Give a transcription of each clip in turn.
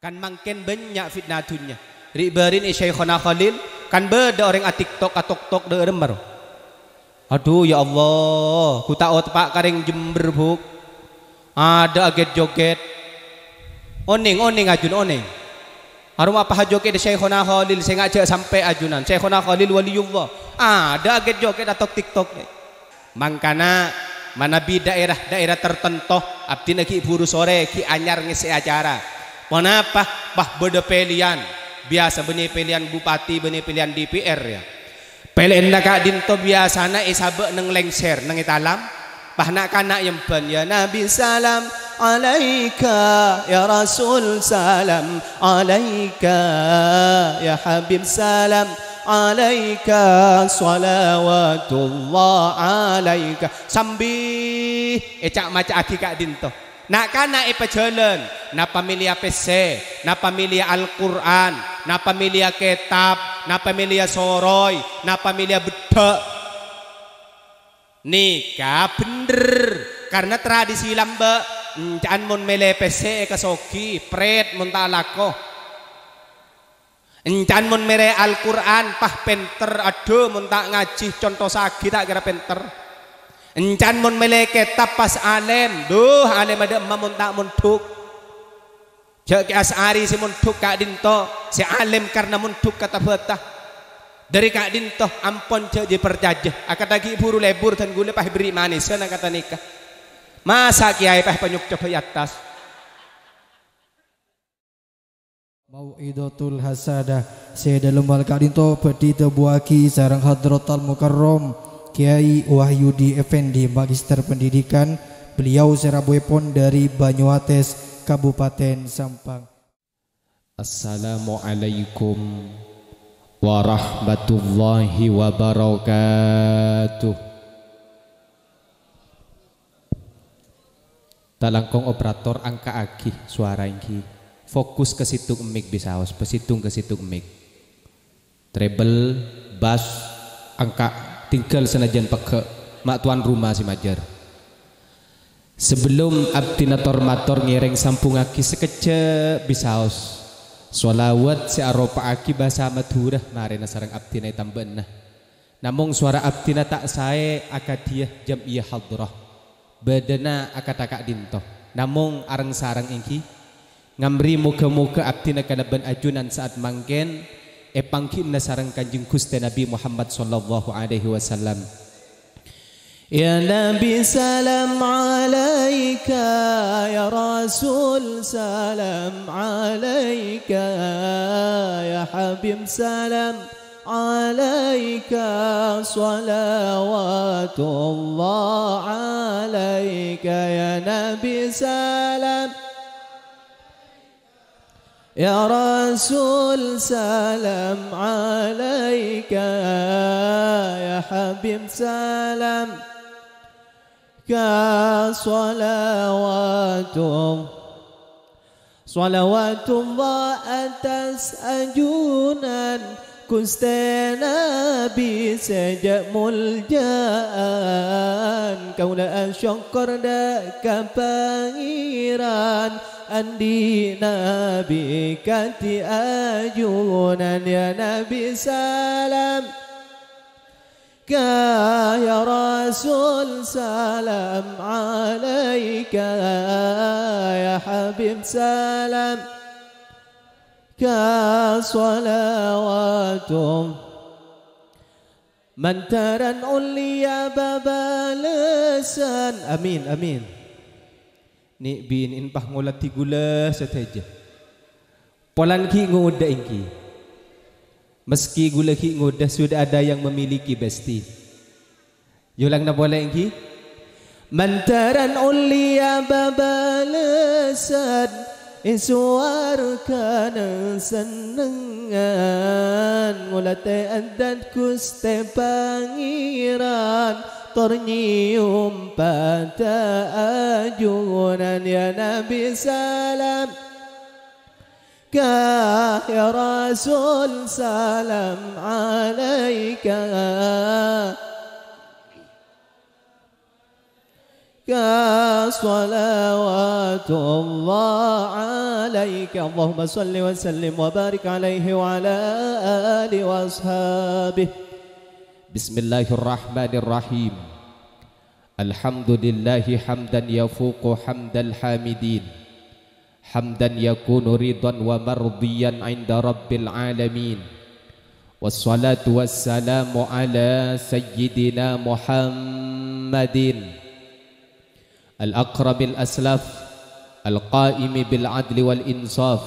kan makin banyak fitnah dunia ribarin isyaikhona khalil kan beda orang tiktok a tok de aduh ya Allah ku tak otak kareng jember buk ada aget joget oning oning ajun oning harum apa hajoket isyaikhona khalil saya ngajak sampai ajunan isyaikhona khalil waliullah ada aget joget atok tiktok de. mangkana manabi daerah-daerah tertentu abdi ki buru sore ki anyar ngisi acara Kenapa? Bah beda pilihan. Biasa benih pilihan bupati, benih pilihan DPR ya. Pilihan nak dinto biasa na isabe neng lengser neng italam. Bah nak kana yang ben ya Nabi salam alaika ya Rasul salam alaika ya Habib salam alaika salawatullah alaika sambil ecak eh, maca aki kak dinto Na kan na ipajelen na pamilya pese, na pamilya Al-Quran, na pamilya kitab, na pamilya soroy, na pamilya bedek. Nikah bener karena tradisi lamba encan mun mele pese soki, pret mun talako. Encan mun mere Al-Quran pah penter aduh mun tak ngaji contoh sagi tak kira penter. Encan mun meleke tapas alim. Duh alim ada mamun tak mun tuk. ke asari si mun tuk kak dinto. Si alim karena mun tuk kata betah. Dari kak dinto ampon jadi je perjajah. Akan ah, lagi buru lebur dan gule pah beri manis. Sana kata nikah. Masa kiai pah penyuk coba atas. Saya dalam balik kak dinto, Badi tebuaki Sarang hadrotal mukarram Kiai Wahyudi Effendi Magister Pendidikan beliau Serabwepon dari Banyuates Kabupaten Sampang Assalamualaikum warahmatullahi wabarakatuh Talangkong operator angka aki suara ini fokus ke situ mic bisa harus pesitung ke situ mic treble bass angka tinggal senajan peke mak tuan rumah si majar sebelum abdinator mator ngereng sampung aki sekece bisaos Suara si aropa aki bahasa madurah marena sarang abdina tambenah namun suara abdina tak sae akadiah jam iya hadrah badana takak dinto namun arang sarang ingki ngamri muka-muka abdina kanaban ajunan saat mangken epangkin eh, na sarang kanjing kuste Nabi Muhammad sallallahu alaihi wasallam. Ya Nabi salam alaika ya Rasul salam alaika ya Habib salam عليك صلوات الله عليك يا نبي سلام يا رسول سلام عليك يا حبيب سلام صلوات صلوات الله atas anjunan كستنا بسجأ ملجأ كون أشكر شكر دك أندينا بك تأجونا يا نبي سلام يا رسول سلام عليك يا حبيب سلام كصلوات من ترى عليا باب لسان أمين أمين ni bin in pah ngola tigula polan ki ngoda ingki meski gula ki ngoda sudah ada yang memiliki besti yulang na bola ingki mantaran ulia babalasan Isuar kana senengan Mula te adat kuste قرني فانت أجونا يا نبي سلام يا رسول سلام عليك صلوات الله عليك اللهم صل وسلم وبارك عليه وعلى آله وأصحابه بسم الله الرحمن الرحيم الحمد لله حمدا يفوق حمد الحامدين حمدا يكون رضا ومرضيا عند رب العالمين والصلاة والسلام على سيدنا محمد الأقرب الأسلف القائم بالعدل والإنصاف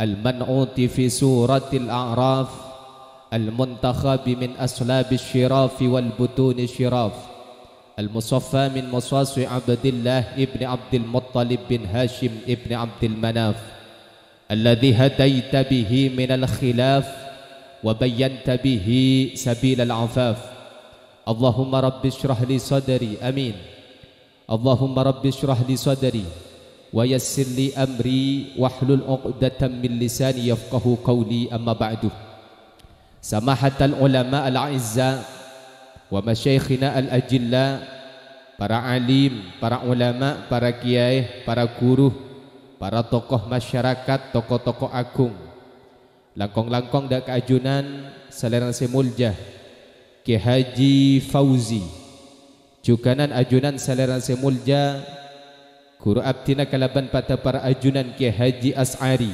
المنعوت في سورة الأعراف المنتخب من أسلاب الشراف والبطون الشراف المصفى من مصاص عبد الله ابن عبد المطلب بن هاشم ابن عبد المناف الذي هديت به من الخلاف وبينت به سبيل العفاف اللهم رب اشرح لي صدري امين اللهم رب اشرح لي صدري ويسر لي امري واحلل عقدة من لساني يفقه قولي اما بعد سماحة العلماء الاعزاء wa masyayikhina al-ajilla para alim, para ulama, para kiai, para guru, para tokoh masyarakat, tokoh-tokoh agung. Langkong-langkong dak ajunan seleran semulja, Ki Haji Fauzi. Jukanan ajunan seleran semulja, Guru Abtina Kalaban pada para ajunan Ki Haji As'ari.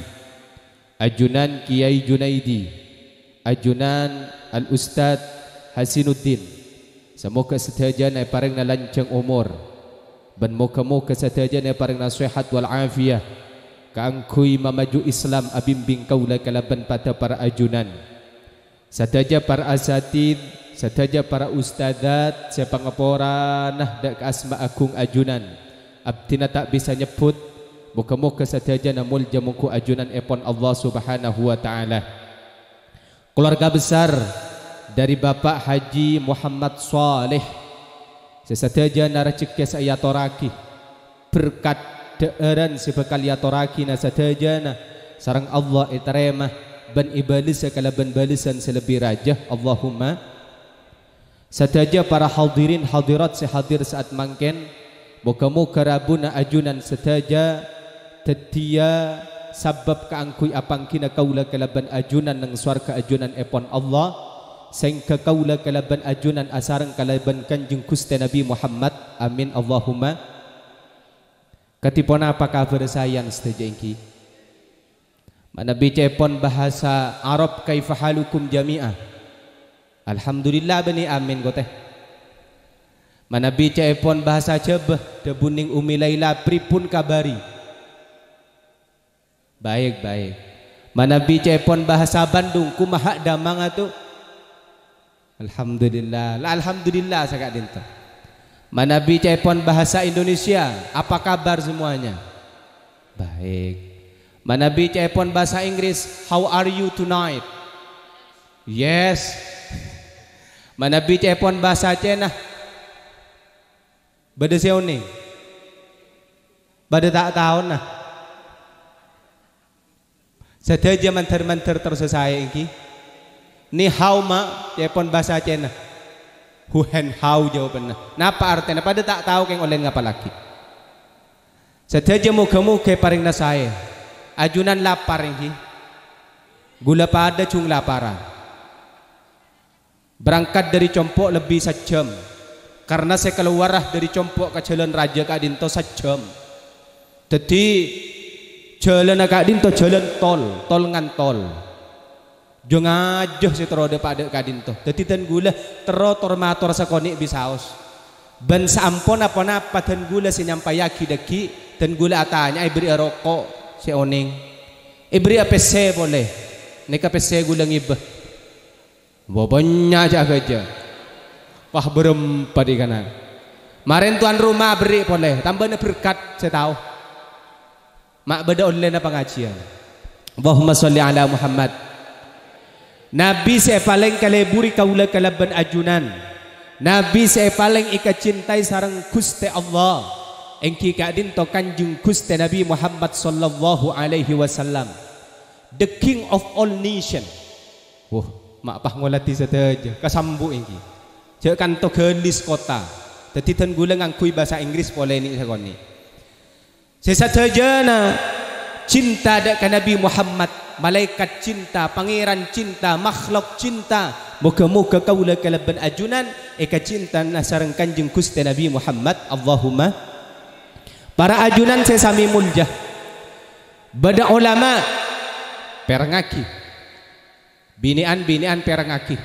Ajunan Kiai Junaidi. Ajunan Al-Ustadz Hasinuddin Semoga setiajana parengna lancang umur Ben muka-muka setiajana parengna sehat wal afiyah Kangkui mamaju Islam abimbing kaula kalaban pada para ajunan Setaja para asatid Setaja para ustadat Sepangapora nah dak asma akung ajunan Abtina tak bisa nyebut Muka-muka setiaja namul jamuku ajunan epon Allah subhanahu wa ta'ala Keluarga besar dari Bapak Haji Muhammad Saleh sesadaja naracikya saya toraki berkat deeran sebekal ya toraki nasadajana sarang Allah itaremah ben ibalis kala ban balisan selebih raja Allahumma sadaja para hadirin hadirat sehadir saat mangken moga-moga rabuna ajunan sadaja tetia sabab keangkui apangkina kina kaula kalaban ajunan nang swarga ajunan epon Allah Seng kekaula kalaban ajunan asarang kalaban kanjeng Gusti Nabi Muhammad amin Allahumma Ketipun apa kabar sayang ini Nabi cepon bahasa Arab kaifahalukum jami'ah Alhamdulillah bani amin kote. Nabi cepon bahasa cebah debuning Umi layla pripun kabari Baik baik Nabi cepon bahasa Bandung kumahak damang atuh Alhamdulillah. Lah alhamdulillah saya sakak dinten. bi cepon bahasa Indonesia, apa kabar semuanya? Baik. Mana bi cepon bahasa Inggris, how are you tonight? Yes. Mana bi cepon bahasa Cina. Bade seone. Bade tak tahun nah. Sedaya menter-menter terus ini. Ni hau ma, ya pon bahasa Cina. hen hau jawabannya. Napa artinya? Pada tak tahu keng oleh ngapa lagi. Sedaja muka-muka paring nasai Ajunan lapar ini. Gula pada cung laparan. Berangkat dari compok lebih sejam. Karena saya keluar dari compok ke jalan raja Kak Dinto sejam. Jadi jalan Kak Dinto jalan tol, tol ngan tol. Jangan aja si terode pada kadin tuh. Jadi dan gula teror tormator sekonik bisaus. Ben sampon apa napa dan gula si nyampai yaki deki dan gula atanya ibri e rokok si oning. Ibri apa se boleh. Neka apa e se gula ngibah. Bobonya aja aja. Wah berem pada kanan. Maren tuan rumah beri boleh. Tambahnya berkat saya tahu. Mak beda online apa ngajian. Ya? Allahumma sholli ala Muhammad. Nabi saya paling kaleburi kaula kalaban ajunan. Nabi saya paling ika cintai sarang kuste Allah. Engki kadin to kanjung kuste Nabi Muhammad sallallahu alaihi wasallam. The king of all nation. Wah, mak pah ngolati sateja. Kasambu engki. Cek kan to gelis kota. Tetitan gulang angkui bahasa Inggris boleh ni sakon ni. Sesateja na cinta ke Nabi Muhammad malaikat cinta pangeran cinta makhluk cinta moga-moga kaula kalaban ajunan eka cinta nasareng kanjeng Gusti Nabi Muhammad Allahumma para ajunan saya sami munjah beda ulama perengaki binian-binian perengaki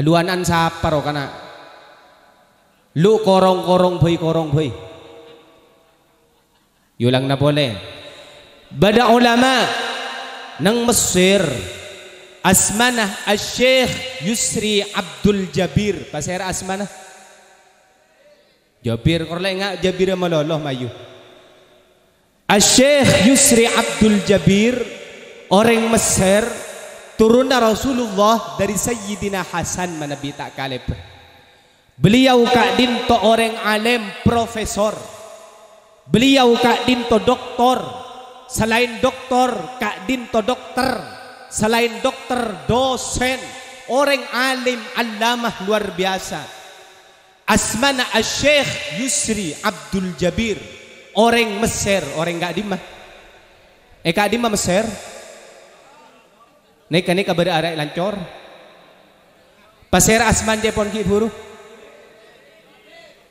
aluanan sapar kana lu korong-korong boy korong boy yulang na boleh Bada ulama ng Mesir Asmanah Al-Sheikh Yusri Abdul Jabir Pasir Asmanah Jabir korle ingat Jabir maloloh mayu Al-Sheikh Yusri Abdul Jabir orang Mesir Turun Rasulullah dari Sayyidina Hasan manabi tak kalib beliau kak dinto orang alim profesor beliau kak dinto doktor selain doktor Kak Dinto dokter selain dokter dosen orang alim alamah luar biasa Asmana asyikh Yusri Abdul Jabir orang Mesir orang Kak Dimah eh Kak Dimah Mesir Nek nek kabar arah lancor. Pasir asman jepon ki buru.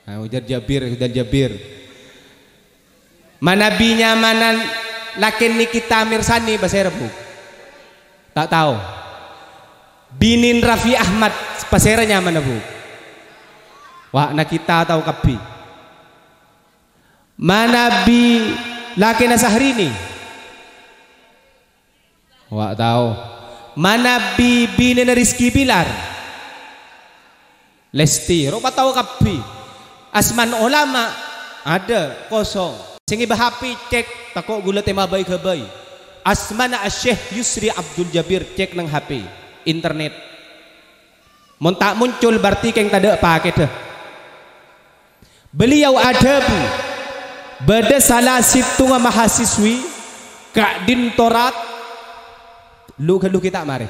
Nah, ujar Jabir, ujar Jabir. Manabinya mana lakin Nikita Mirsani bahasa Rebo tak tahu binin Rafi Ahmad paseranya mana bu wah nak kita tahu kapi mana bi lakin ini? wah tahu mana bi binin Rizky Bilar Lesti, rupa tahu kapi asman ulama ada kosong Singi bahapi cek tako gula tema baik kebai. Asmana Asyih Yusri Abdul Jabir cek nang HP internet. Mun tak muncul berarti keng tada pakai deh. Beliau adab beda salah situ mahasiswi kak din torat lu kelu kita mari.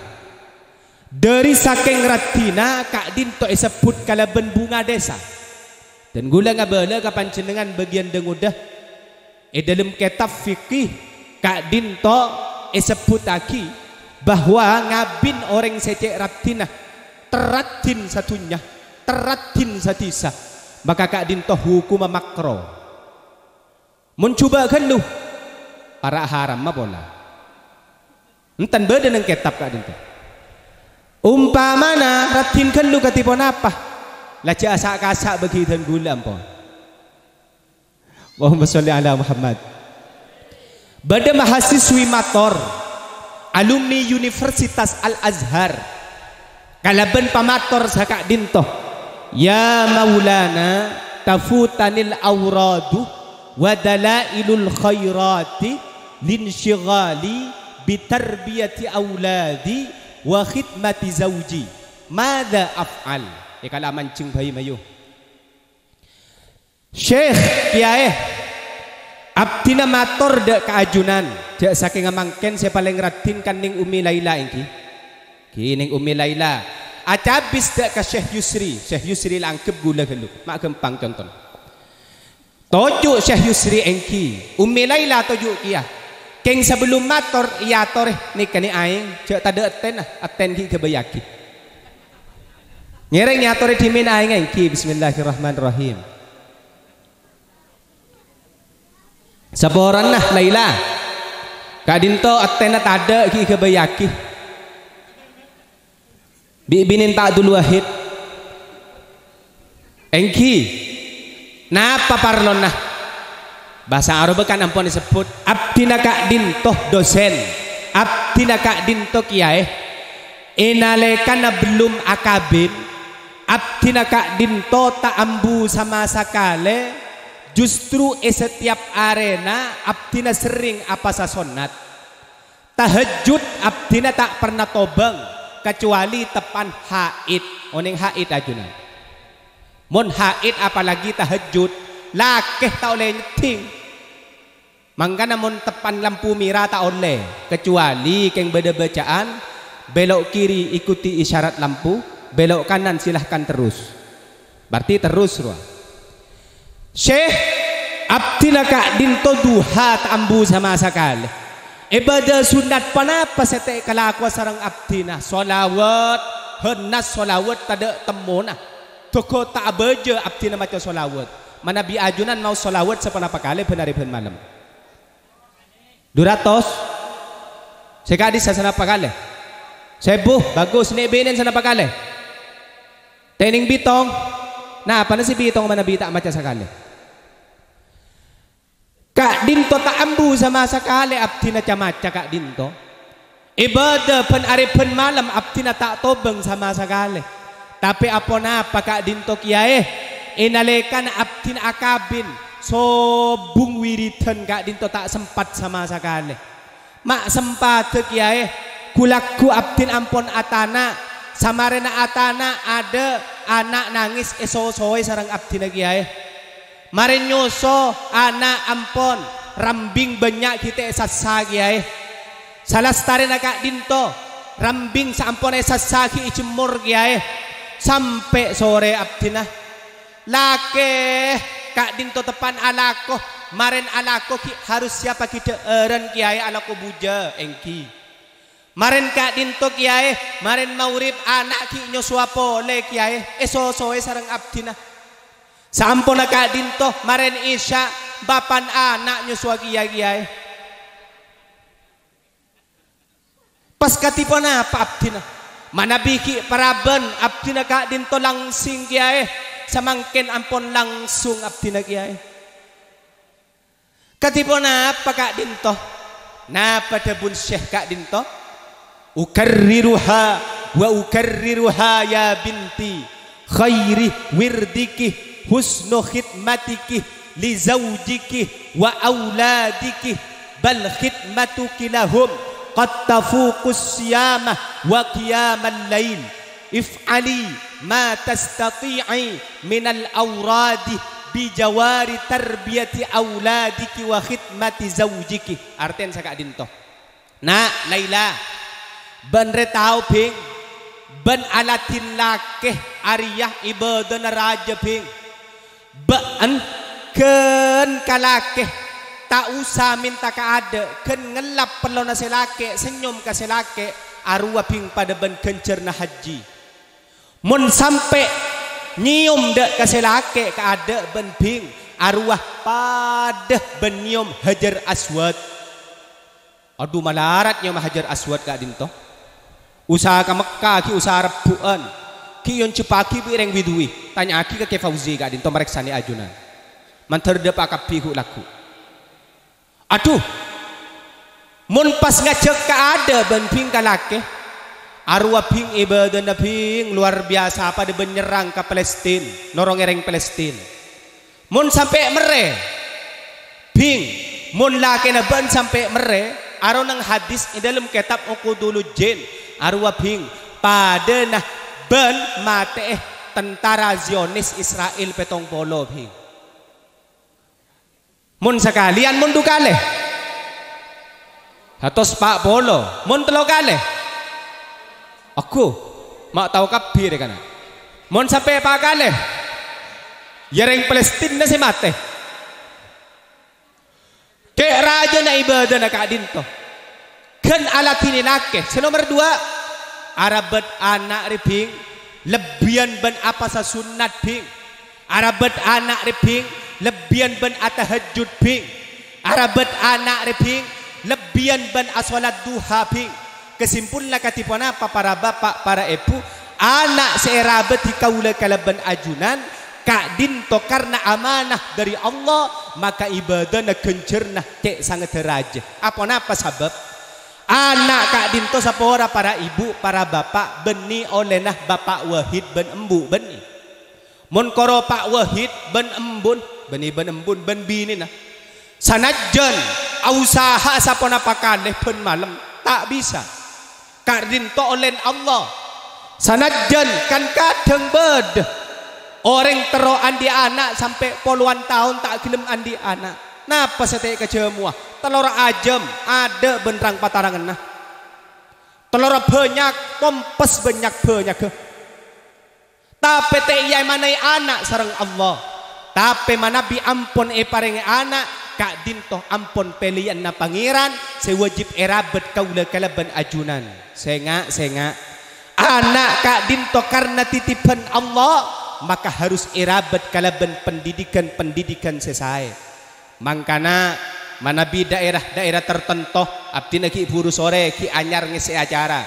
Dari saking ratina kak din to sebut ben bunga desa. Dan gula ngabele kapan jenengan bagian dengudah E dalam kitab fikih Kak Dinto eh, sebut lagi bahwa ngabin orang secek rabtinah teratin satunya teratin satisa maka Kak Dinto hukum makro mencoba kan lu para haram mabona enten beda dengan kitab Kak Dinto umpamana ratin kan lu katipon apa lah asak kasak begitu gula pon Allahumma sholli ala Muhammad. Bada mahasiswi mator alumni Universitas Al Azhar kalaban pamator sakak dintoh ya maulana tafutanil auradu wa dalailul khairati linshighali bitarbiyati awladi wa khidmati zauji Mada af'al ya kalaman cing bayi mayuh Syekh Kiai Abdi matur dek keajunan Dek saking amangken saya paling radin kan ning Umi Laila ini Ki ning Umi Laila Acabis dek ke Syekh Yusri Syekh Yusri langkep gula geluk, Mak gempang contoh Tojuk Syekh Yusri engki Umi Laila tojuk kia ya. Keng sebelum matur iya toreh nikani aing Jek tada aten ah. aten ki kebayaki Nyereng nyatore dimin aing engki Bismillahirrahmanirrahim Saboran nah Laila. Kadinto atena nah ada ki kebayaki. Bibinin tak dulu wahid. Engki. Napa parlon nah? Bahasa Arab kan ampun disebut abdina kak dinto dosen. Abdina kak dinto kiai. Inalekana nah belum akabin. Abdina kak dinto tak ambu sama sakale Justru eh setiap arena abdina sering apa sonat Tahajud abdina tak pernah tobang kecuali tepan haid. Oning oh, haid ajuna. Mon haid apalagi tahajud lakeh tak oleh nyeting. Mangka namun tepan lampu merah tak oleh kecuali keng beda bacaan belok kiri ikuti isyarat lampu belok kanan silahkan terus. Berarti terus ruang Syekh abtilaka dinto duhat tambu sama sakal. Ibadah sunat panapa sete kalakwa sarang abtina solawat henas solawat tada temona. Toko tak abeja abtina maca solawat. Mana bi ajunan mau solawat sepanapa kali benar ben malam. Duratos. Sekadi sana pakale. Sebu bagus ni benen sana pakale. Tening bitong. Nah, panas si bitong mana tak maca sakale. Kak Dinto tak ambu sama sekali abdi camaca Kak Dinto. Ibadah pen hari pen malam abdi tak tobeng sama sekali. Tapi apa napa Kak Dinto kiai? Inalekan abdi akabin. Sobung wiridan Kak Dinto tak sempat sama sekali. Mak sempat kiai. Kulaku abtin ampon atana. Sama rena atana ada anak nangis esosoi sarang abdi na kiai mari nyoso anak ampon rambing banyak kita sasagi ay salah setari naka dinto rambing sampon sasagi icemur ay sampai sore abdina lake kak dinto tepan alako maren alako ki, harus siapa kita eren kiai alako buja engki maren kak dinto kiai maren maurib anak ki nyosua pole kiai eso soe sarang abdina Sampun agak dintoh maren isya bapan anak nyuswa kia kia. Pas katipon apa abdina? Mana biki paraben abdina kak dintoh langsing kia Samangkin ampon langsung abdina kia Katipon apa kak dintoh? Napa debun syekh kak dintoh? Ukarriruha wa ukarriruha ya binti khairi wirdikih husnu khidmatikih li zawjikih wa auladikih bal khidmatuki lahum qad tafuqus siyamah wa qiyamal lail if'ali ma tastati'i minal awradi bijawari tarbiyati auladiki wa khidmati zawjiki arten saka dinto na laila ban retau ping ban alatin lakeh ariyah ibadah naraja ping Ba'an ken kalake tak usah minta ke ada ken ngelap perlona selake senyum ke selake arwa ping pada ben kencerna haji mun sampai nyium dek ke selake ke ada ben ping arwah pada ben nyium hajar aswad aduh malarat nyium hajar aswad kak adinto usaha ke Mekah ki usaha rebuan ki yon cipaki bi reng widui tanya aki ke fauzi ga din to mareksani ajuna man terdep akap pihu laku aduh mun pas ngacek ka ada ben ping kalake arwa ping ibadah ping luar biasa apa de benyerang ka Palestin norong ereng Palestin mun sampai mere ping mun laki na ben sampai mere aro nang hadis di dalam kitab ukudulu jin arwa ping pada nah ben mate tentara Zionis Israel petong polo bi. Mun sekalian mun dukale. Hatos pak polo, mun telo Aku mak tahu kabir kan? Mun sampai pak kale. Yereng Palestina si mate. Kek raja na ibadah na dinto. Ken alat ini nake. Se nomor dua Arabet anak ribing lebihan ben apa sa sunat bing Arabet anak ribing lebihan ben atahajud bing Arabet anak ribing lebihan ben asolat duha bing kesimpulan katipuan apa para bapak para ibu anak seerabet kalau kalaban ajunan kak dinto karena amanah dari Allah maka ibadahnya gencerna cek sangat derajat apa napa sabab anak Kak Dinto siapa orang para ibu, para bapak beni olehlah Bapak Wahid ben embu beni. Mun Pak Wahid ben embun, beni ben embun ben bini nah. Sanajan ausaha sapa napakane pun malam tak bisa. Kak Dinto olen Allah. Sanajan kan kadang bed. Orang teroan di anak sampai puluhan tahun tak gelem andi anak napa sete kejemua ah? telur ajem ada bentrang patarangan nah telur banyak pompes banyak banyak ke eh. tapi te iya manai anak sarang Allah tapi mana bi ampun e eh paring anak kak dintoh ampun pelian na pangeran sewajib erabet eh kaula kalaban ajunan senga senga anak kak dintoh karena titipan Allah maka harus irabat kalaban pendidikan-pendidikan selesai mangkana manabi daerah-daerah tertentu abdi nagi buru sore ki anyar ngisi acara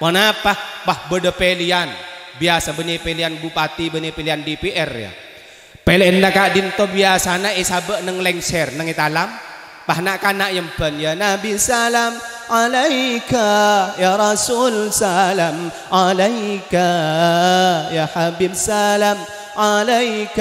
kenapa bah bodo pilihan biasa benih pilihan bupati benih pilihan DPR ya pilihan nak dinto biasa na isabe neng lengser neng italam bah nak kana yang ben ya. nabi salam alaika ya rasul salam alaika ya habib salam عليك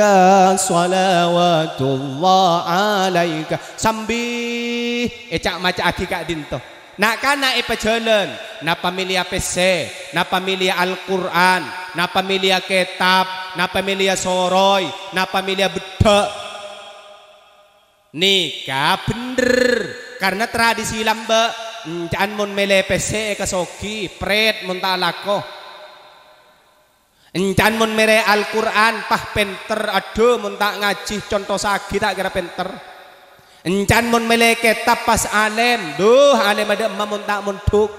صلوات الله عليك sambih eh, ecak macam aki kak dinto nak kana e eh pejalan na pamilia PC na pamilia Al-Qur'an na pamilia kitab na pamilia soroy na pamilia beda nikah bener karena tradisi lambek jangan mun mele PC ke sogi pret mun tak lakoh Encan mun mere Al-Qur'an pah penter aduh mun tak ngaji contoh sagi tak kira penter. Encan mun mele kitab pas alim, duh alim ada emam mun tak mun duk.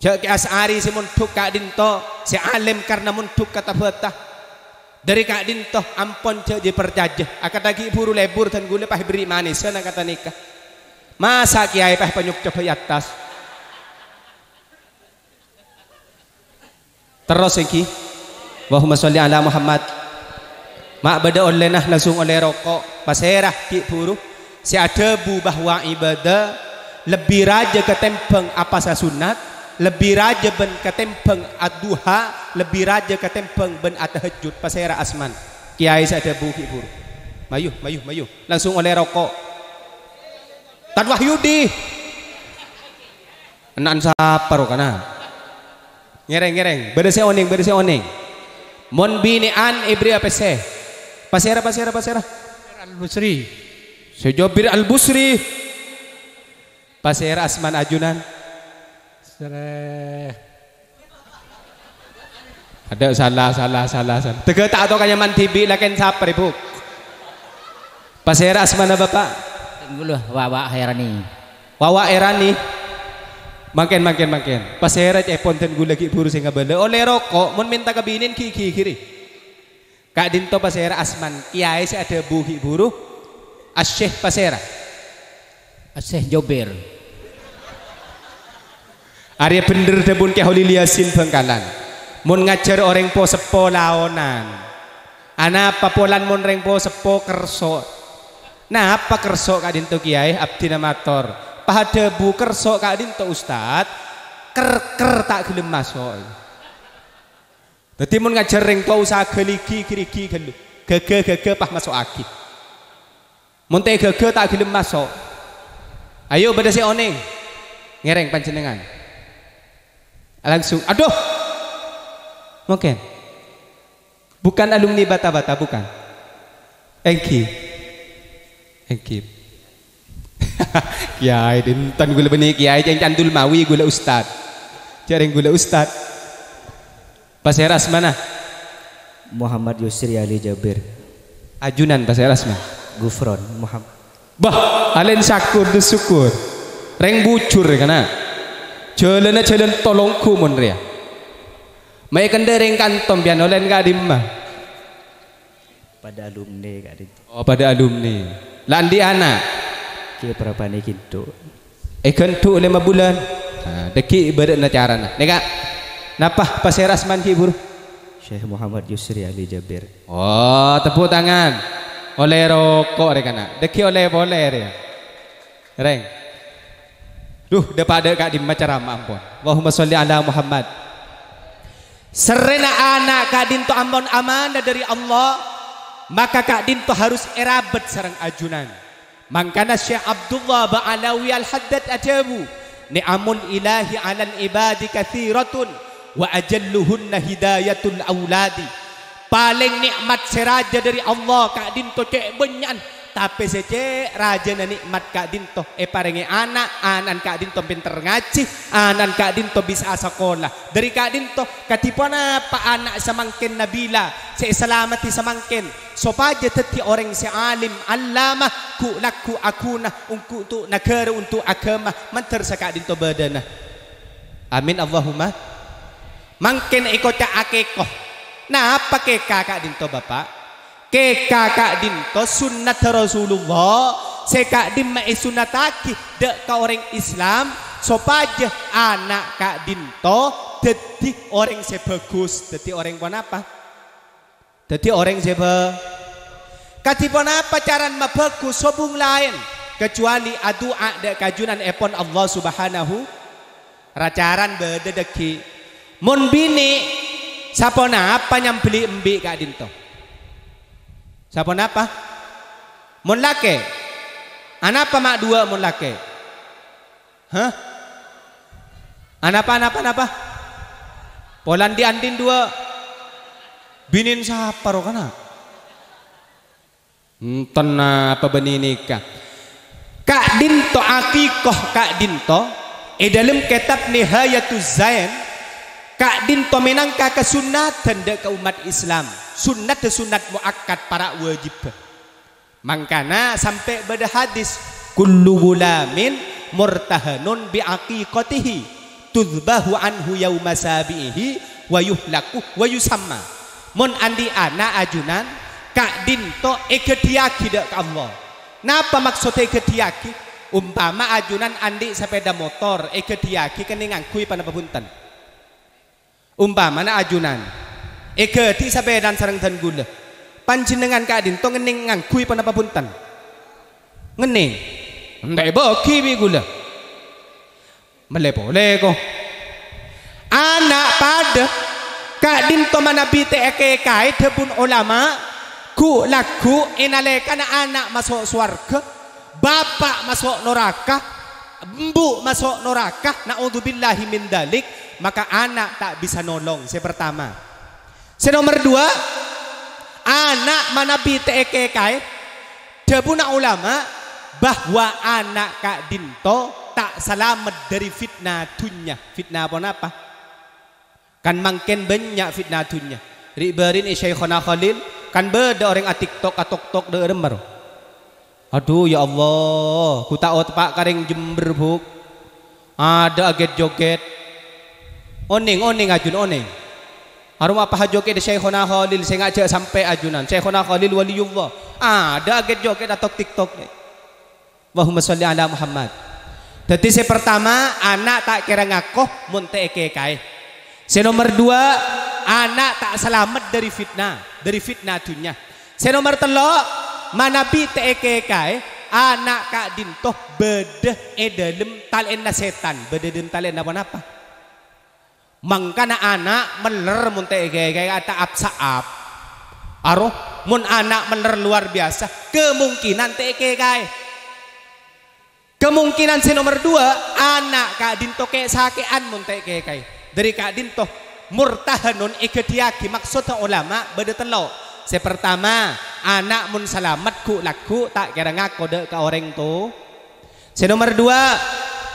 ki asari si mun duk kak dinto, si alim karena mun duk kata betah. Dari kak dinto ampon cek di percajah, akan lagi buru lebur dan gule pah beri manis sana kata nikah. Masa kiai pah penyuk coba atas. Terus iki. Allahumma sholli ala Muhammad. Mak beda oleh nah langsung oleh rokok. Paserah ki buruh. Si ada bu bahwa ibadah lebih raja ketempeng apa sa sunat, lebih raja ben ketempeng aduha, lebih raja ketempeng ben atahajud paserah asman. Kiai si ada bu ki buruh. Mayu, mayu, mayu. Langsung oleh rokok. Tanwah Wahyudi. Enan sapar kana. Ngereng ngereng. Berese oning berese oning. Mon an ibri apa sih? Pasera pasera pasera. Al Busri. Sejobir Al Busri. Pasera Asman Ajunan. Sere. Ada salah salah salah salah. tegak tak atau kanya mantibi lakin siapa ibu. Pasera Asman apa pak? Dulu Wawa Herani. Wawa Herani. Makin makin makin. Pas Paseret eh ponten gula ki buru singa benda. Oleh oh, rokok, Mau minta kabinin ki ki kiri. Kak dinto pas pasera asman kiai si ada buhi buru. pas pasera. Asyih jober. Arya bener debun ke holil yasin bangkalan. Mun ngajar orang po sepo laonan. Anak papolan mun reng po sepo kerso. Nah apa kerso kak dinto kiai abdi mator pada bu kerso kadin to ustad ker ker tak gelem masuk jadi mun ngajar ring to usah geligi geligi gelu gege gege pah masuk aki Mun teh gege tak gelem masuk ayo pada si oning ngereng panjenengan langsung aduh mungkin bukan alumni bata-bata bukan Thank you. Thank you kiai dinten gula benih kiai yang cantul mawi gula ustad jaring gula ustad pas eras mana Muhammad Yusri Ali Jabir ajunan pas eras mana Gufron Muhammad bah alen syakur syukur reng bucur karena. jalan jalan tolongku monria Mai kendereng kantom bian olen mah. pada alumni kadimah oh pada alumni landi anak berapa nih kintu. Ikan tu lima bulan. deki ibadat na cara na. Nega. Napa pasir asman ki Syekh Muhammad Yusri Ali Jabir. Oh, tepuk tangan. Oleh rokok mereka nak. Deki oleh boleh dia. Reng. Duh, ada kak di macam ampun. Allahumma sholli ala Muhammad. Serena anak kak dinto ampun amanah dari Allah. Maka kak dinto harus erabat serang ajunan. Mangkana Syekh Abdullah Ba'alawi Al-Haddad ajabu Ni'amun ilahi alal ibadi kathiratun Wa ajalluhunna hidayatul awladi Paling nikmat seraja dari Allah Kak Dinto cek benyan Tapi sece raja na nikmat Kak Dinto Eh parengi anak Anan Kak Dinto pinter ngaji Anan Kak Dinto bisa sekolah Dari Kak Dinto katipuan apa anak semangkin nabila saya salamati sa mangkin so paja orang si alim allama ku laku akuna Untuk untuk negara untuk agama menter sakak dinto badana nah. amin Allahumma mangkin ikut tak akekoh nah apa ke kakak dinto bapak ke kakak dinto sunnat Rasulullah Sekak dimai sunataki dek ka orang Islam sopaja anak kak dinto Teti orang sebagus Teti orang pun apa Jadi orang jebe. Katipun apa cara mabeku sobung lain kecuali adua dek kajunan epon Allah Subhanahu. Racaran berdedeki deki. Mun bini siapa napa yang beli embi kak dinto? Siapa napa Mun laki. anapa mak dua mun laki? Hah? anapa anapa anapa Polandi andin dua. Binin siapa roh kana? Enten apa beni nikah? Kak Dinto akikoh Kak Dinto e dalam kitab Nihayatuz Zain Kak Dinto menangka kesunatan de ke umat Islam. Sunat de sunat muakkad para wajib. Mangkana sampai pada hadis kullu gulamin murtahanun bi aqiqatihi tudbahu anhu yauma sabihi wa yuhlaku wa yusamma mun andi ana ajunan kak dinto iketiaki dek Allah napa maksudnya iketiaki umpama ajunan andi sepeda motor iketiaki kene kui pada pabunten umpama na ajunan iketi sepeda sarang dan gula panjenengan kak dinto ngening kui pada pabunten ngening tidak boki bi gula boleh lego anak pada Kadin to manabi te ekekai tebun ulama ku laku inalekan anak masuk swarga, bapak masuk neraka, mbu masuk neraka. Nauzubillahi min dalik, maka anak tak bisa nolong. Se pertama. Se nomor dua, anak manabi te ekekai tebun ulama bahwa anak Kak Dinto tak selamat dari fitnah dunia. Fitnah apa? -apa? Kan makin banyak fitnah dunia. Ribarin Syekhona Khalil kan beda orang atiktok atok-tok de remar. Aduh ya Allah, ku tak pak kareng Jember buk. Ada aget joget. Oning oning ajun oning. Harum apa joget de Syekhona Khalil saya ngajak sampai ajunan. Syekhona Khalil waliullah. Ada aget joget atok TikTok. Allahumma salli ala Muhammad. Jadi saya pertama anak tak kira ngakoh muntik kekai saya nomor dua, anak tak selamat dari fitnah, dari fitnah dunia. Saya nomor mana manabi TEKK, anak kak dintoh bedeh edalem eh talen setan, bededem talen apa apa. Mangkana anak meler mun TEKK kata absaap. Aroh, mun anak meler luar biasa, kemungkinan TEKK. Kemungkinan saya nomor dua, anak kak dintoh kayak sakean mun TEKK dari kadin toh murtahanun ikhtiyaki maksudnya ulama beda telo se pertama anak mun salamat ku laku tak kira dek ke orang tu se nomor dua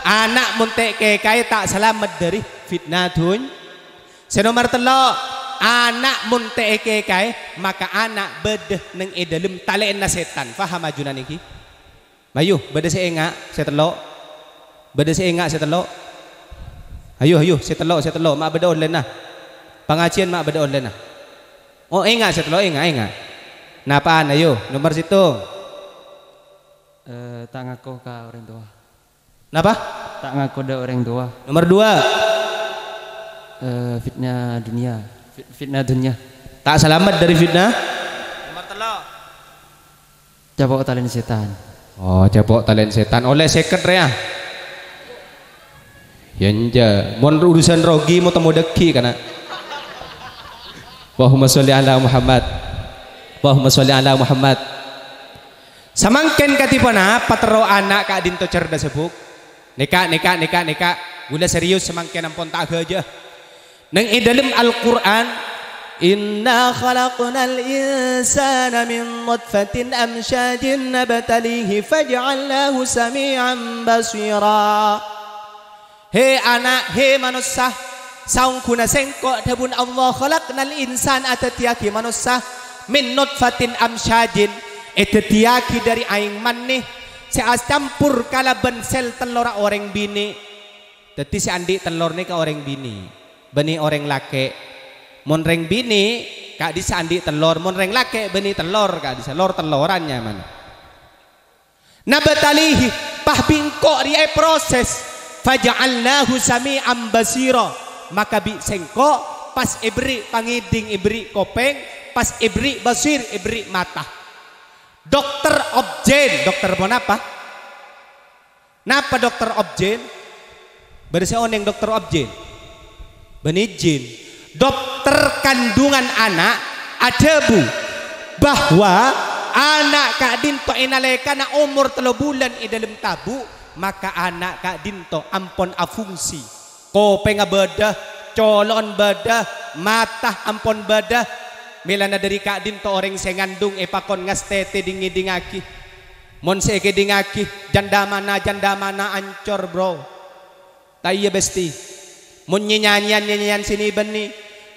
anak mun tek kekai tak selamat dari fitnah tuh. se nomor telo anak mun tek kekai maka anak bedah neng edalem talen setan faham ajunan ini Bayu, beda saya enggak, saya telok. Beda saya enggak, saya telok ayo ayo saya telok saya telok mak beda online lah. Pengajian mak beda online lah. Oh ingat saya telok ingat ingat. Napaan ayuh nomor situ. Eh tak ngaku ka orang tua. Napa? Tak ngaku da orang tua. Nomor dua. Eh fitnah dunia. fitnah dunia. Tak selamat dari fitnah. Nomor telok. Capok talen setan. Oh, capok talen setan oleh second ya. Yenja, ya, mon mau urusan rogi mau temu deki karena Allahumma sholli ala Muhammad Allahumma sholli ala Muhammad samangken apa teror anak kak dinto cerdas sebuk Neka, neka, neka, neka. gula serius samangken ampun tak aja nang idalem Al-Qur'an Inna khalaqnal insana min nutfatin amsyajin nabtalihi faj'alnahu sami'an basira He anak, he manusia, saung kuna sengkok debun Allah khalaqnal insan atau atatiaki manusia min nutfatin amsyajin etatiaki dari aing manih seas campur kala bensel telor orang bini tadi si andi telor ni ke orang bini beni orang laki mon reng bini kak di andi telor mon reng laki beni telor kak di telor telorannya mana nabatalihi pah bingkok dia proses faja'alnahu sami'an basira maka bi sengko pas ibri pangiding ibri kopeng pas ibri basir ibri mata dokter objen dokter mau napa napa dokter objen berisi oneng dokter objen benijin dokter kandungan anak ada bu bahwa anak kadin to inalekana umur telo bulan di dalam tabu maka anak Kak Dinto ampon afungsi penga ngabedah colon bedah mata ampon bedah milana dari Kak Dinto orang sengandung epakon eh, ngastete dingi dingaki mon seke dingaki janda mana janda mana ancor bro taiya besti mon nyanyian nyanyian sini beni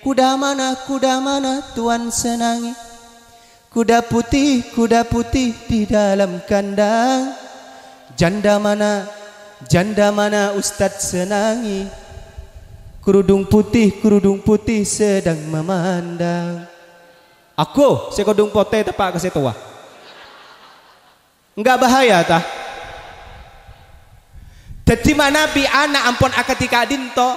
kuda mana kuda mana tuan senangi Kuda putih, kuda putih di dalam kandang Janda mana, janda mana Ustadz senangi Kerudung putih, kerudung putih sedang memandang Aku, saya kerudung putih tepak ke tua. Enggak bahaya tah Jadi mana bi anak ampun akatika dinto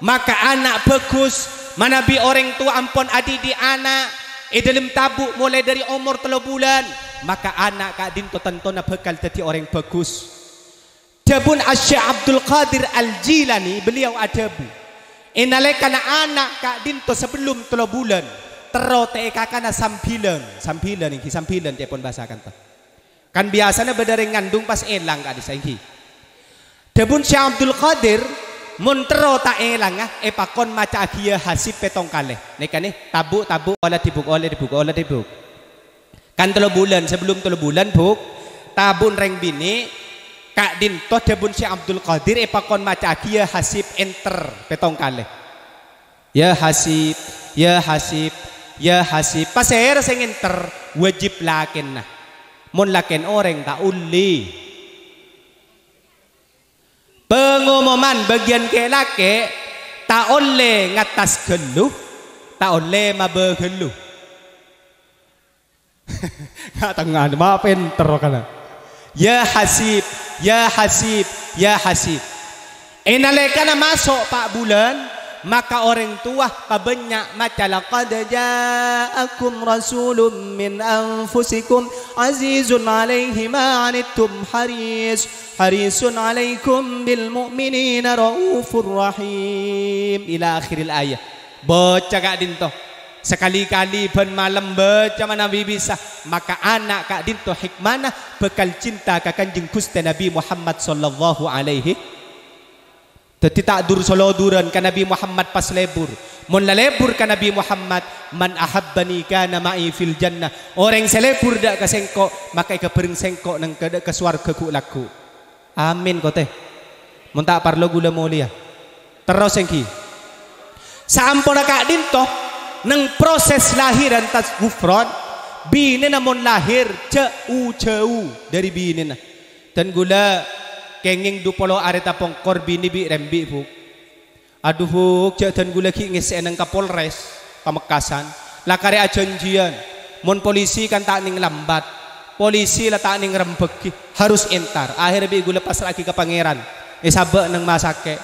Maka anak bagus Mana bi orang tua ampun adi di anak idelim tabuk mulai dari umur telah bulan maka anak Kak Din tentu bekal jadi orang bagus Jabun Asya Abdul Qadir Al-Jilani beliau ada adabu Inalekana anak Kak Din sebelum telah bulan tero teka karena sambilan sambilan ini sambilan dia pun bahasa kan kan biasanya berdering ngandung pas elang kak disaiki Debun Syekh Abdul Qadir Montero tak elang ah epakon maca agia hasib petong kaleh nih tabu tabu oleh dibuka oleh dibuka oleh dibuka kan telu bulan sebelum telu bulan buk tabun reng bini kak din toh debun si Abdul Qadir kon maca kia ya hasib enter petong kali ya hasib ya hasib ya hasib pas pasir sing enter wajib laken nah mun laken orang tak uli pengumuman bagian ke laki tak oleh ngatas geluh tak oleh mabeh geluh nggak Tengah ma pinter kana. Ya Hasib, ya Hasib, ya Hasib. Inalika na masuk pak bulan, maka orang tua pabenyak maca laqad ja'akum rasulun min anfusikum azizun alaihi ma haris harisun alaikum bil mu'minin raufur rahim ila akhiril ayah baca kak dinto Sekali-kali ben malam baca Nabi bisa Maka anak kak dinto hikmana Bekal cinta kak kanjeng kusta Nabi Muhammad sallallahu alaihi Tetapi tak dur soloduran kan Nabi Muhammad pas lebur Mun lebur kan Nabi Muhammad Man ahabbani kana ma'i fil jannah Orang selebur dak ke sengkok Maka ke bering sengkok nang ke, ke suarga ku laku Amin kote mon tak parlo gula mulia Terus yang ki Sampun kak dinto Neng proses lahiran tas gufron bini namon lahir ceu ceu dari bini na dan gula kenging dupolo areta pongkor bini bi rembi bu aduh huk ceu dan gula ki ngesen ng kapolres kamekasan, lakare ajanjian mon polisi kan tak ning lambat polisi lah tak ning rembeki harus entar akhir bi gula pas lagi ke pangeran isabek eh neng masake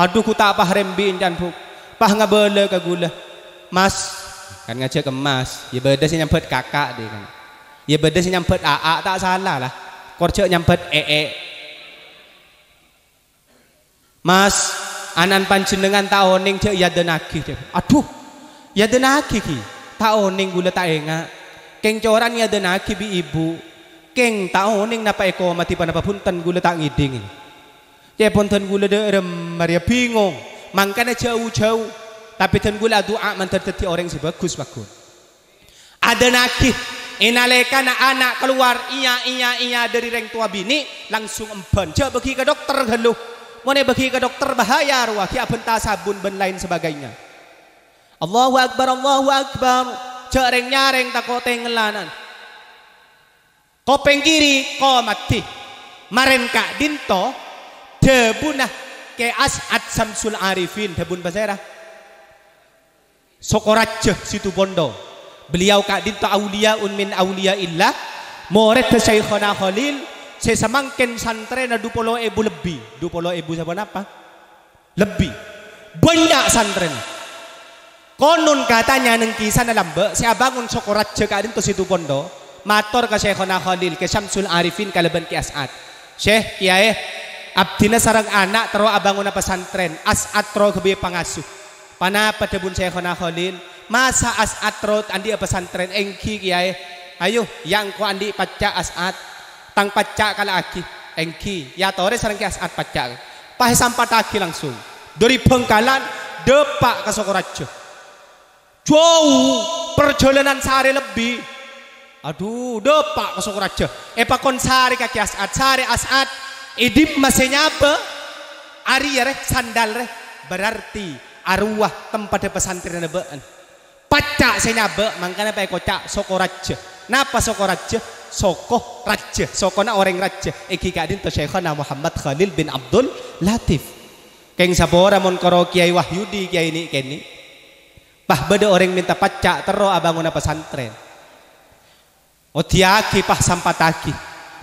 aduh ku tak pah rembi dan bu pah ngabele ke gula Mas kan ngajak ke Mas ya beda sih nyambut kakak deh kan ya beda sih nyambut AA tak salah lah korjo nyambut EE Mas anan panjenengan oning cek ya denagi dia aduh ya denagi ki oning gula tak enga keng coran ya denagi bi ibu keng oning napa eko mati panapa tan gula tak ngiding ya ponten gula derem maria bingung mangkana jauh-jauh tapi gula doa menterteti orang sebagus bagus. Ada nakih Inaleka na anak keluar iya iya iya dari reng tua bini langsung emban. Coba bagi ke dokter geluh. mana bagi ke dokter bahaya ruah kia benta sabun ben lain sebagainya. Allahu akbar Allahu akbar. Cek reng nyareng takote ngelanan. Kopeng kiri ko mati. Maren kak dinto debunah ke as'ad samsul arifin debun basera. Sokoraceh situ bondo. Beliau kadin ta aulia un min aulia illah. Moret ke Syekhona Khalil. Saya semangkin dua puluh ebu lebih. puluh ebu siapa apa? Lebih. Banyak santren. Konon katanya nengki sana lambe, saya bangun sokoraceh kak tu situ bondo. Mator ke Syekhona Khalil, ke Syamsul Arifin, kalau ke As'ad. Syekh, kiai, abdina sarang anak teru abangun apa santri, As'ad teru kebi pengasuh. Pana pada saya kena Khalil, masa as'at rot andi apa santren engki kiai. Ayo yang ko andi pacak as'at. Tang pacak kala aki engki. Ya tore sareng ki as'at pacak. Pahe sampat aki langsung. Dari pengkalan depak ke Jauh perjalanan sehari lebih. Aduh, depak ke Sokorajo. Epa kon sari kaki as'at, sari as'at. Idip masih nyapa. Ari ya re sandal re Berarti arwah tempat di pesantren nebaan. Pacak saya nyabek, makanya pakai kocak soko raja. Napa soko raja? Soko raja, soko na orang raja. Eki kadin to Syekhana Muhammad Khalil bin Abdul Latif. Keng sabora mon koro Kiai Wahyudi Kiai ini kini. Pah beda orang minta pacak tero apa pesantren. Otiaki oh, pah sampataki.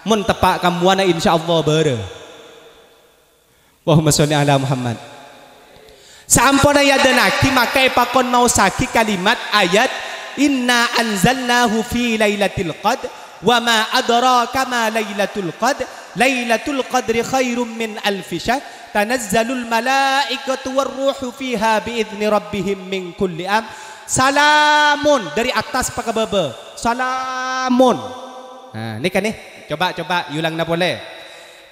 Mun tepak kamuana insya Allah bere. Allahumma sholli ala Muhammad. Saampun yadanaki maka epakon saki kalimat ayat Inna anzalnahu fi lailatul qad wa ma adraka ma lailatul qad lailatul qadri khairum min alfi syahr tanazzalul malaikatu warruhu fiha biizni rabbihim min kulli am salamun dari atas pakai salamun nah, ini kan nih coba coba ulang na boleh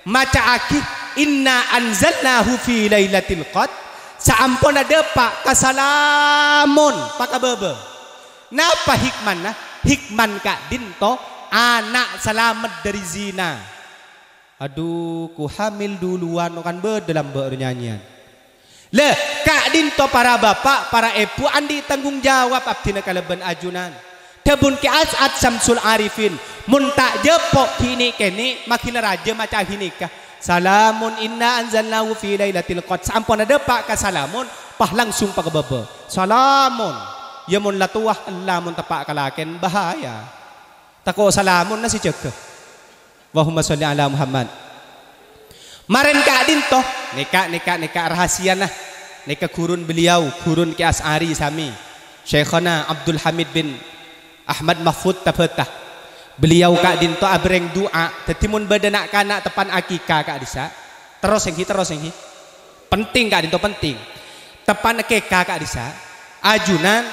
maca aki inna anzalnahu fi lailatul qad Saampun ada pak kasalamun pak bebe. Napa hikman nah? Hikman kak dinto anak selamat dari zina. Aduh, ku hamil duluan kan be dalam bernyanyian. Le, kak dinto para bapak, para ibu andi tanggung jawab abdina kaleben ajunan. Tebun ki asat Samsul Arifin, muntak jepok kini kini makin raja macam hinikah. Salamun inna anzalnahu fi lailatul qadar. Sampun ada pak ka salamun, pah langsung pak bebe. Salamun. Ya mun latuah lamun tepak kalaken bahaya. Tako salamun na si cekeh. Wahumma sholli ala Muhammad. Maren ka dinto, neka neka neka rahasia nah. neka kurun beliau, kurun ke As'ari sami. Syekhana Abdul Hamid bin Ahmad Mahfud Tafatah beliau kak dinto abreng doa tetimun badan kanak tepan akika kak disa terus yang terus yang penting kak dinto penting tepan keka kak disa ajunan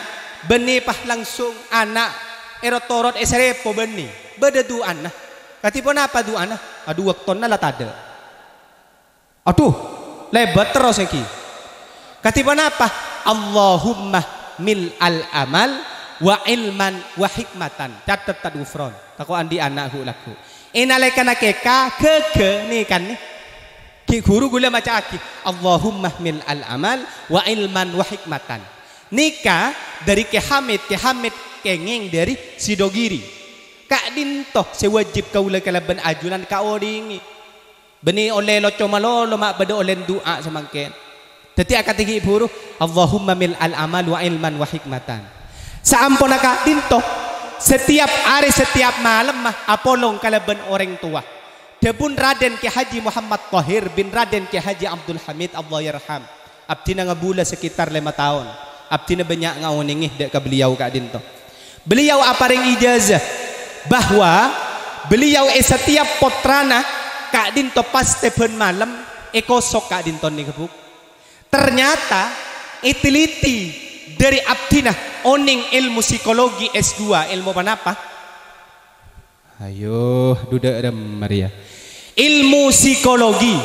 beni pah langsung anak erotorot esrepo beni beda doa nah katipun apa doa nah aduh waktu nala tadel aduh lebat terus yang katipun apa Allahumma mil al amal wa ilman wa hikmatan catat front Aku andi anakku laku. Inalekana keka keke nih kan nih. Ki guru gula maca aki. Allahumma min al amal wa ilman wa hikmatan. Nika dari kehamid kehamid kenging dari sidogiri. Kak dintoh sewajib kau ben ajulan kau dingi. Beni oleh lo cuma lo lo mak bedo oleh doa semangkin. Tetapi akan tinggi buruh. Allahumma min al amal wa ilman wa hikmatan. Saampun akak dintoh setiap hari setiap malam mah apolong kalaban orang tua Debun Raden ke Haji Muhammad Tohir bin Raden ke Haji Abdul Hamid Allah yarham. Abdi na ngabula sekitar lima tahun. Abdi banyak ngawuningih dek ke beliau kak dinto. Beliau apa ring ijazah bahwa beliau eh setiap potrana kak dinto pas teben malam ekosok eh, kak dinto nih kebuk. Ternyata itiliti eh, dari Abtina oning ilmu psikologi S2 ilmu apa ayo duda ada Maria ya. ilmu psikologi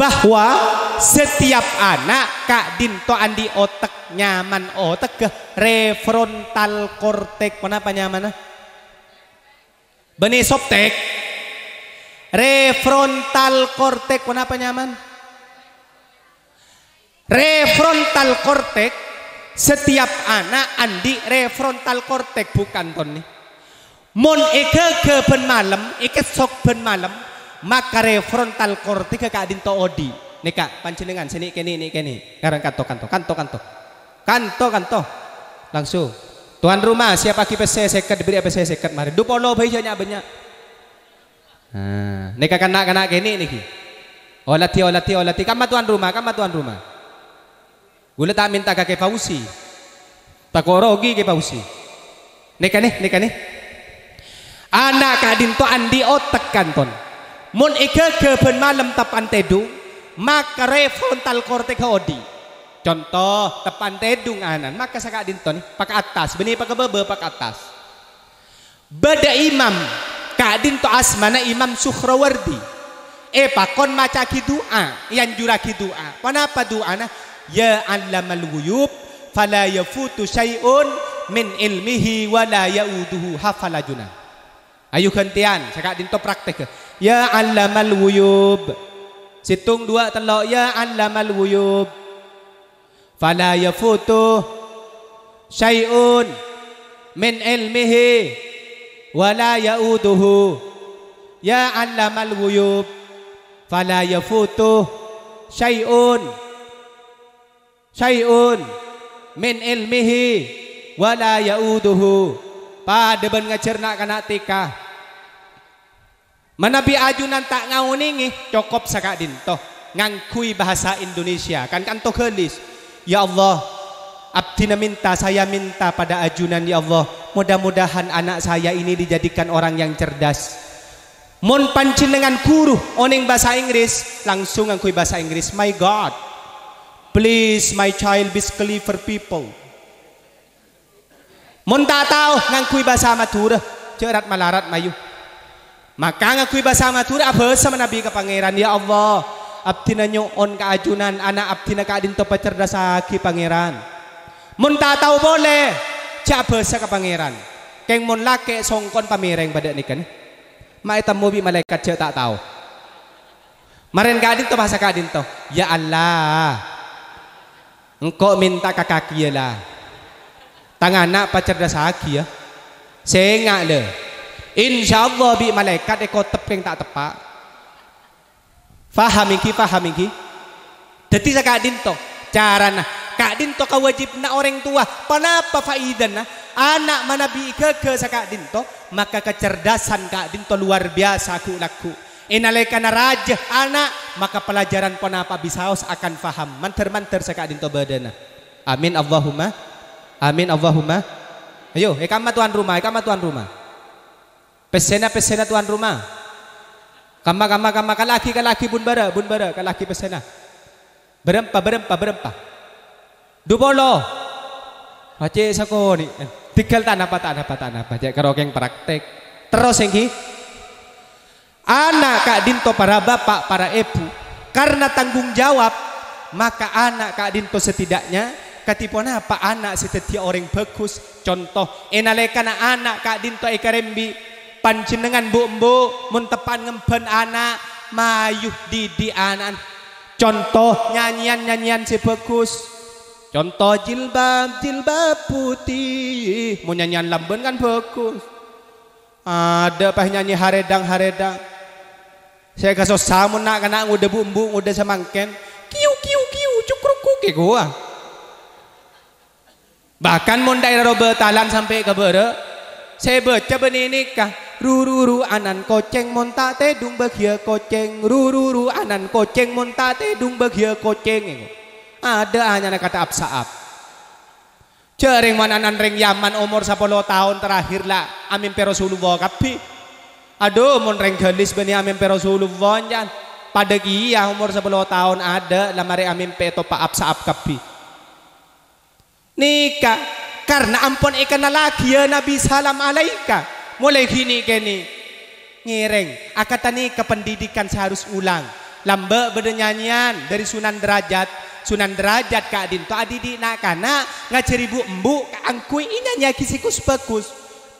bahwa setiap anak kak dinto andi otak nyaman otak ke refrontal kortek kenapa nyaman ah? benih soptek refrontal kortek kenapa nyaman Refrontal kortek setiap anak andi refrontal cortex bukan ton nih. Mon ike ke ben malam, ike sok ben malam, maka refrontal cortex ke kadin to odi. Nih kak, pancenengan sini kene ini kene. Karena kanto kanto kanto kanto kanto kanto. Langsung. Tuan rumah siapa kipas saya sekat diberi apa saya sekat mari. Dupo puluh bayi banyak banyak. Nah, nih kak kanak kanak kene nih. Olati olati olati. Kamu tuan rumah, kamu tuan rumah. Gula tak minta kakek Fauzi. korogi ke Fauzi. Neka nih, neka nih. Anak kadin to andi otak kanton. Mun ike keben malam tapan tedung, maka refrontal cortex odi. Contoh tepan tedung anan, maka saka dinton pak atas, benih pak bebe pak atas. Beda imam, kadin to asmana imam Sukhrawardi. Eh pakon maca doa, yang jura doa. Kenapa doa nah? ya 'allamal guyub fala yafutu syai'un min ilmihi wa la yauduhu hafalajuna ayu kentian cakap dinto praktek ke ya 'allamal guyub situng dua telok ya 'allamal guyub fala yafutu syai'un min ilmihi wa la yauduhu ya 'allamal guyub fala yafutu syai'un syai'un min ilmihi wala yauduhu pada ben ngecerna kana tika manabi ajunan tak ngauningi cukup sakadin dinto ngangkui bahasa Indonesia kan kan to kelis ya Allah abdina minta saya minta pada ajunan ya Allah mudah-mudahan anak saya ini dijadikan orang yang cerdas mon pancin dengan guru oning bahasa Inggris langsung ngangkui bahasa Inggris my God Please my child be for people. Munta tao ngangkuy basa matura. Cerat malarat mayu. Maka ngangkuy basa matura sama nabi ke pangeran ya Allah. Abtina nyo on ajunan anak abtina ka adinto pacerdasaki pangeran. Munta tau boleh. sa ke pangeran. Keng mun lake songkon pamireng pada nikan. Maitamu mobi malaikat cek tak tahu. Maren kadin to bahasa kadin to. Ya Allah, engkau minta kakak kia lah tangan nak dah sakit ya sengak le insyaallah bi malaikat eko tepeng tak tepak faham ini faham ini jadi saya kadin to cara nah kadin kau wajib na orang tua kenapa faidan nah anak mana bi ke ke saya maka kecerdasan kadin dinto luar biasa aku laku na rajah anak maka pelajaran bisa bisaos akan faham manter-manter seka dinto badana. Amin Allahumma. Amin Allahumma. Ayo, ikama eh, tuan rumah, ikama eh, tuan rumah. Pesena pesena tuan rumah. Kama kama kama kalaki kalaki bun bara bun bara kalaki pesena. Berempa berempa berempa. Dupolo. Pace sakoni. Tinggal tanah apa tanah apa tanah apa. Jadi karaoke yang praktek. Terus yang anak Kak Dinto para bapak para ibu karena tanggung jawab maka anak Kak Dinto setidaknya katipon apa anak setiap orang bagus contoh enalekan anak Kak Dinto ekarembi panjenengan bu bu mentepan ngemben anak mayuh didi anak contoh nyanyian nyanyian si bagus Contoh jilbab, jilbab putih. Mau nyanyian lamben kan bagus. Ada pah nyanyi haredang, haredang saya kaso samun nak kena ngude bumbu ngude semangken kiu kiu kiu cukur kuki gua bahkan mau daerah betalan sampai ke bere saya baca benini Ruru ru anan koceng monta tedung bagia koceng Ruru anan koceng monta tedung bagia koceng ada hanya kata absaap jaring mananan ring yaman umur sepuluh tahun terakhir lah amin rasulullah kapi Aduh, mun reng gelis bani amin pe Rasulullah jan. Pada kia ya, umur 10 tahun ada lamare amin ya, pe to paap saap kapi. Nikah karena ampun ikan lagi ya Nabi salam alaika. Mulai gini gini, kini akata nih kependidikan seharus ulang lamba bernyanyian dari Sunan Derajat Sunan Derajat Kak Adin to adidik nak kana ngajar bu embu angkui inya nyaki sikus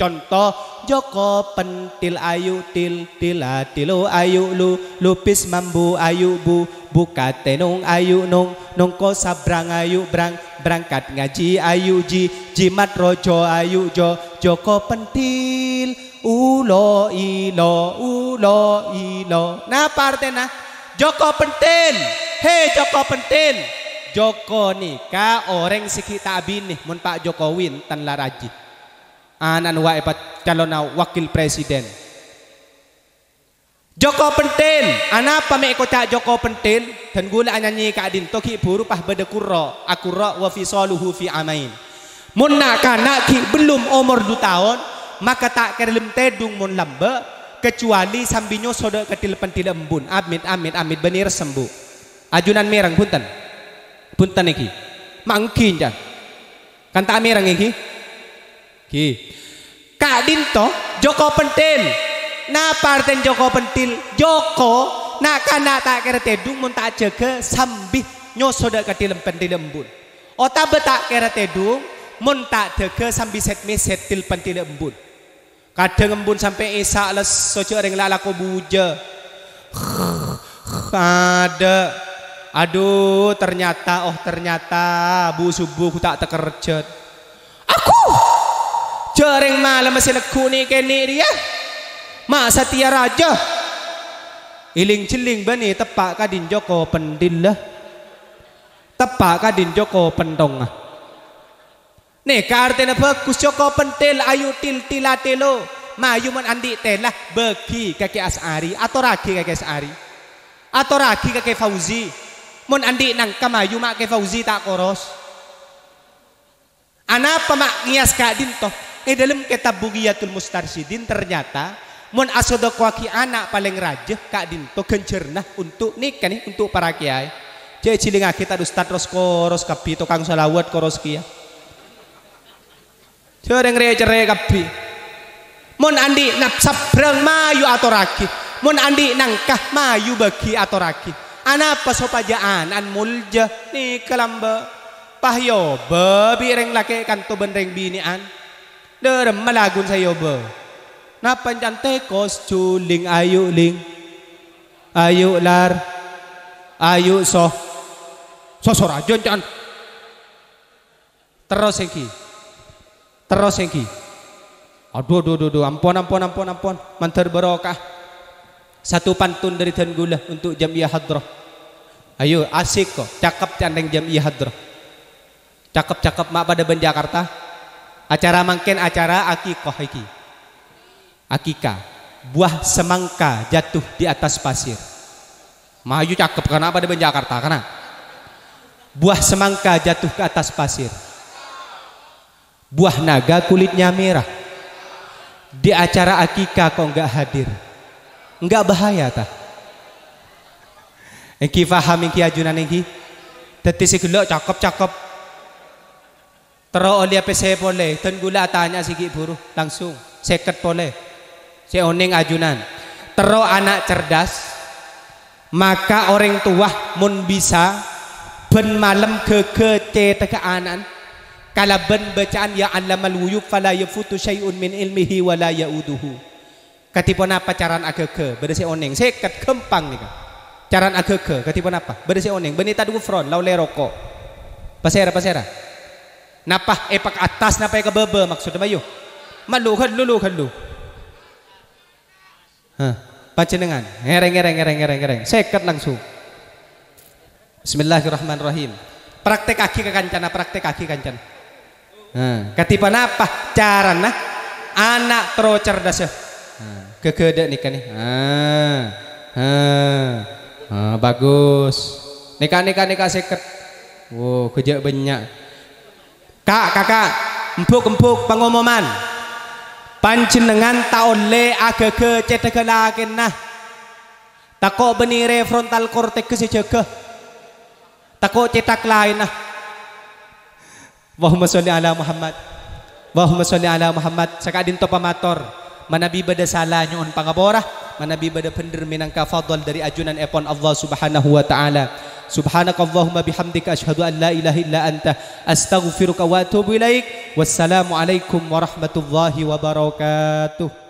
Contoh Joko pentil ayu til tila tilu ayu lu lupis mambu ayu bu buka tenung ayu nung nungko sabrang ayu brang berangkat ngaji ayu ji jimat rojo ayu jo Joko pentil ulo ilo ulo ilo Nah artinya Joko pentil hei Joko pentil Joko ka orang sekitar abin nih mun Pak Jokowi tan anan wae pat calon wakil presiden Joko Pentin, anapa me ko cak Joko Pentin dan gula nyanyi ka adin toki buru pah bede kuro akura wa fi saluhu fi amain. Munna kana ki belum umur 2 tahun maka tak kerlem tedung mun lambe kecuali sambinyo soda ketil pentil embun amit amit amit benir sembuh. Ajunan merang punten. Punten iki. Mangkin ja. Kan tak merang iki. Ki. Kak Dinto, Joko Pentil. Na parten Joko Pentil, Joko nah, na kana tak kira tedung mun tak jaga sambih nyosoda pentil embun. Ota oh, betak kira tedung mun tak jaga sambih set meset til embun. Kadang embun sampai isa les sojo ring lalaku buja. Ada Aduh, ternyata, oh ternyata, bu subuh tak terkerjet. Aku Dereng malam masih nekuni kene dia. Masa tia raja. Iling-ciling bani tepak kadin Joko lah. Tepak kadin Joko pentongah. Nih kartena bagus Joko pentil ayu til tilatelo. Mayu man andi telah bagi kakek asari atau raki kakek asari atau raki kakek fauzi. Mun andi nang kamayu mak kakek fauzi tak koros. Anapa mak ngias kadin toh Eh dalam kitab Bugiyatul Mustarsidin ternyata mun asodokwaki anak paling raja kak dinto gencernah untuk nikah nih untuk para kiai. Jadi cilinga kita ustad terus koros kapi tukang salawat koros kia. Cereng rey cerai kapi. Mun andi napsap sabrang mayu atau raki. Mun andi nangkah mayu bagi atau raki. Anak pasopajaan an mulja nih kelamba. pahyo babi reng laki kanto bini an. Derem malagun sayo ya, ba. Napan jan tekos juling ayo ling. Ayo lar. Ayu so. Sosor aja jan. Terus iki. Terus iki. Aduh, aduh, aduh, aduh. Ampun, ampun, ampun, ampun. Mantar barokah. Satu pantun dari Tuan Gula untuk Jamiah Hadroh Ayo, asik kok. Cakep candeng Jamiah Hadroh Cakep-cakep mak pada Ben Jakarta. Acara mangken acara akikohiki iki. Akika. Buah semangka jatuh di atas pasir. Maju cakep karena apa di Jakarta karena buah semangka jatuh ke atas pasir. Buah naga kulitnya merah. Di acara akika kok nggak hadir. Nggak bahaya tah. Engki faham engki ajunan engki. Tetapi cakep-cakep Terus oli ape se pole, ten gula tanya sigi buruh langsung seket pole. Saya oning ajunan. Terus anak cerdas, maka orang tua mun bisa ben malam keke teka anan kala ben bacaan ya alamal wuyub fala yafutu syai'un min ilmihi wala yauduhu katipon apa caran agege berisi oneng seket kempang nih caran agege katipon apa berisi oneng benita dulu front laule rokok pasera pasera Napa epak atas napa ka kebebe? maksudnya Malu yo? Malukan kan lu. Baca dengan Ngereng ngereng ngereng ngereng ngereng. Seket langsung. Bismillahirrahmanirrahim. Praktek kaki ka kancana, praktek kaki kancana. Ha, napa? Cara nah Anak trocer cerdas ya. Kegede nih kan nih. bagus. Nikah nikah nikah seket. Wow, kerja banyak. Kak, kakak, empuk-empuk pengumuman. Panjenengan taon le ke cetegenaken nah. Tako benire frontal cortex sejegeh. Tako cetak lain nah. Allahumma sholli ala Muhammad. Allahumma sholli ala Muhammad. Saka dinto pamator. Manabi bada salah nyuun pangaborah. Manabi bada pender minangka dari ajunan epon Allah subhanahu wa ta'ala. سبحانك اللهم بحمدك أشهد أن لا إله إلا أنت أستغفرك وأتوب إليك والسلام عليكم ورحمة الله وبركاته